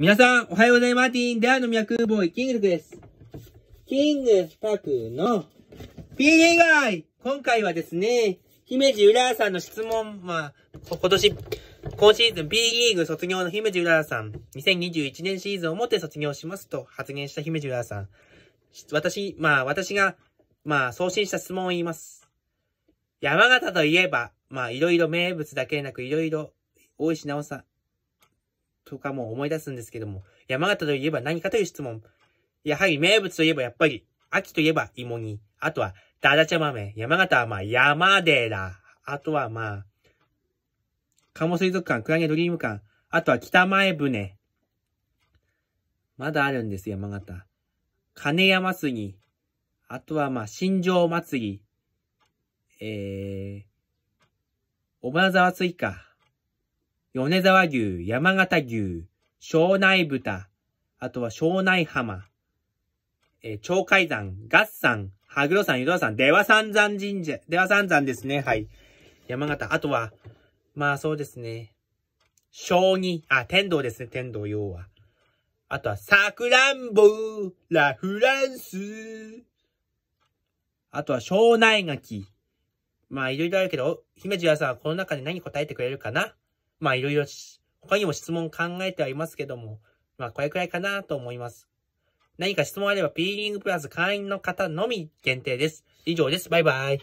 皆さん、おはようございます。マーティン、であの脈ボーイ、キングルクです。キングスパクの PA イ今回はですね、姫路浦さんの質問、まあ、今年、今シーズン B リーグ卒業の姫路浦さん、2021年シーズンをもって卒業しますと発言した姫路浦さん。私、まあ、私が、まあ、送信した質問を言います。山形といえば、まあ、いろいろ名物だけでなく、いろいろ、大石直さん、とかも思い出すんですけども、山形といえば何かという質問。やはり名物といえばやっぱり、秋といえば芋煮。あとは、だだちゃ豆。山形はまあ山でだ。あとはまあ、鴨水族館、クラゲドリーム館。あとは北前船。まだあるんです、山形。金山杉。あとはまあ、新庄祭り。えー、小花沢追加。米沢牛、山形牛、庄内豚、あとは庄内浜、えー、鳥海山、合山、羽黒山、湯沢山、出羽三山神社、出羽三山ですね、はい。山形、あとは、まあそうですね、将二、あ、天童ですね、天童要は。あとは、サクランボ、ラフランス。あとは、庄内柿。まあ、いろいろあるけど、姫路屋さんはこの中で何答えてくれるかなまあいろいろ他にも質問考えてはいますけども、まあこれくらいかなと思います。何か質問あれば、ピーリングプラス会員の方のみ限定です。以上です。バイバイ。